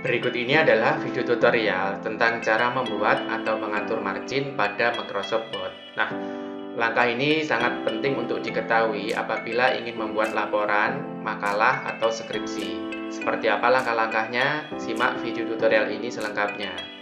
Berikut ini adalah video tutorial tentang cara membuat atau mengatur margin pada Microsoft Word. Nah, langkah ini sangat penting untuk diketahui apabila ingin membuat laporan, makalah, atau skripsi. Seperti apa langkah-langkahnya? Simak video tutorial ini selengkapnya.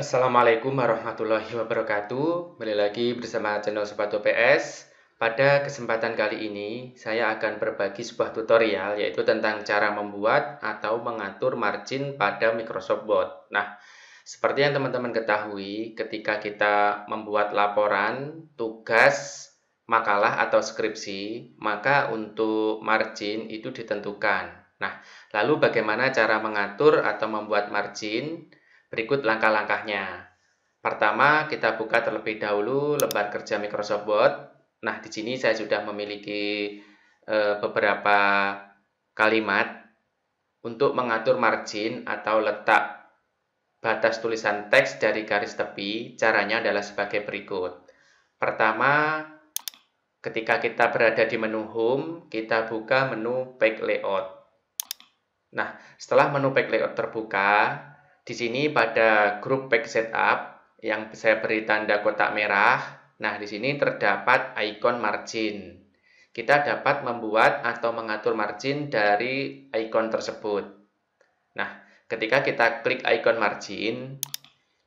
Assalamualaikum warahmatullahi wabarakatuh. Kembali lagi bersama channel Sepatu PS. Pada kesempatan kali ini, saya akan berbagi sebuah tutorial yaitu tentang cara membuat atau mengatur margin pada Microsoft Word. Nah, seperti yang teman-teman ketahui, ketika kita membuat laporan, tugas, makalah atau skripsi, maka untuk margin itu ditentukan. Nah, lalu bagaimana cara mengatur atau membuat margin? Berikut langkah-langkahnya. Pertama, kita buka terlebih dahulu lembar kerja Microsoft Word. Nah, di sini saya sudah memiliki e, beberapa kalimat untuk mengatur margin atau letak batas tulisan teks dari garis tepi. Caranya adalah sebagai berikut. Pertama, ketika kita berada di menu Home, kita buka menu Page Layout. Nah, setelah menu Page Layout terbuka, di sini pada grup pack setup yang saya beri tanda kotak merah, nah di sini terdapat icon margin. Kita dapat membuat atau mengatur margin dari icon tersebut. Nah, ketika kita klik icon margin,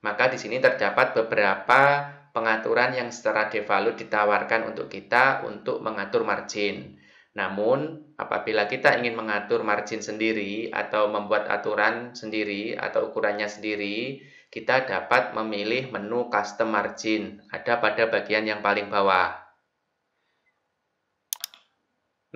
maka di sini terdapat beberapa pengaturan yang secara default ditawarkan untuk kita untuk mengatur margin. Namun, apabila kita ingin mengatur margin sendiri atau membuat aturan sendiri atau ukurannya sendiri, kita dapat memilih menu custom margin ada pada bagian yang paling bawah.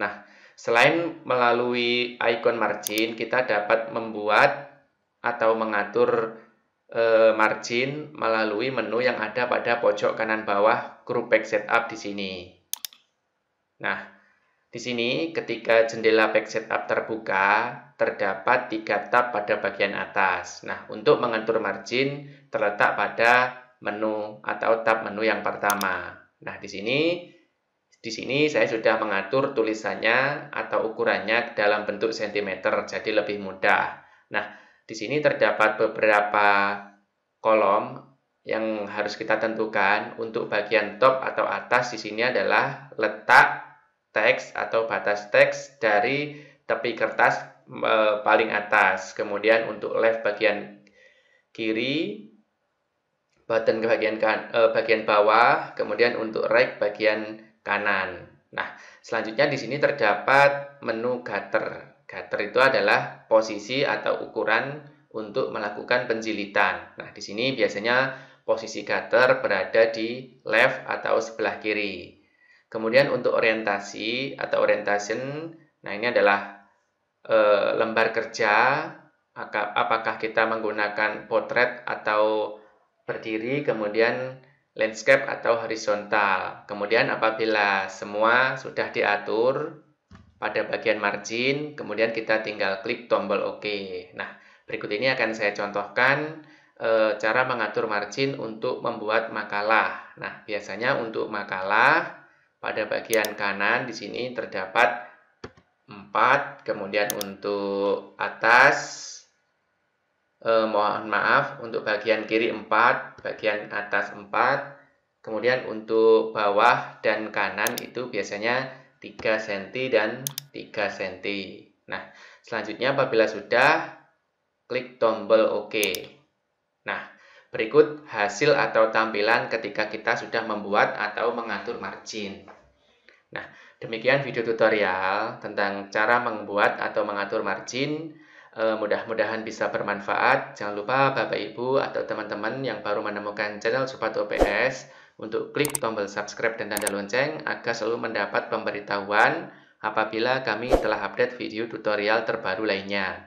Nah, selain melalui icon margin, kita dapat membuat atau mengatur eh, margin melalui menu yang ada pada pojok kanan bawah grup pack setup di sini. Nah, di sini, ketika jendela back setup terbuka, terdapat tiga tab pada bagian atas. Nah, untuk mengatur margin terletak pada menu atau tab menu yang pertama. Nah, di sini di sini saya sudah mengatur tulisannya atau ukurannya dalam bentuk cm, jadi lebih mudah. Nah, di sini terdapat beberapa kolom yang harus kita tentukan untuk bagian top atau atas di sini adalah letak teks atau batas teks dari tepi kertas e, paling atas. Kemudian untuk left bagian kiri, button ke bagian kan, e, bagian bawah, kemudian untuk right bagian kanan. Nah, selanjutnya di sini terdapat menu gutter. Gutter itu adalah posisi atau ukuran untuk melakukan penjilitan. Nah, di sini biasanya posisi gutter berada di left atau sebelah kiri. Kemudian untuk orientasi atau orientation, nah ini adalah e, lembar kerja, apakah kita menggunakan potret atau berdiri, kemudian landscape atau horizontal. Kemudian apabila semua sudah diatur pada bagian margin, kemudian kita tinggal klik tombol OK. Nah, berikut ini akan saya contohkan e, cara mengatur margin untuk membuat makalah. Nah, biasanya untuk makalah, pada bagian kanan di sini terdapat 4. Kemudian untuk atas eh, mohon maaf, untuk bagian kiri 4, bagian atas 4. Kemudian untuk bawah dan kanan itu biasanya 3 cm dan 3 cm. Nah, selanjutnya apabila sudah klik tombol OK. Nah, Berikut hasil atau tampilan ketika kita sudah membuat atau mengatur margin. Nah, demikian video tutorial tentang cara membuat atau mengatur margin. Eh, mudah-mudahan bisa bermanfaat. Jangan lupa Bapak Ibu atau teman-teman yang baru menemukan channel Sobat OPS untuk klik tombol subscribe dan tanda lonceng agar selalu mendapat pemberitahuan apabila kami telah update video tutorial terbaru lainnya.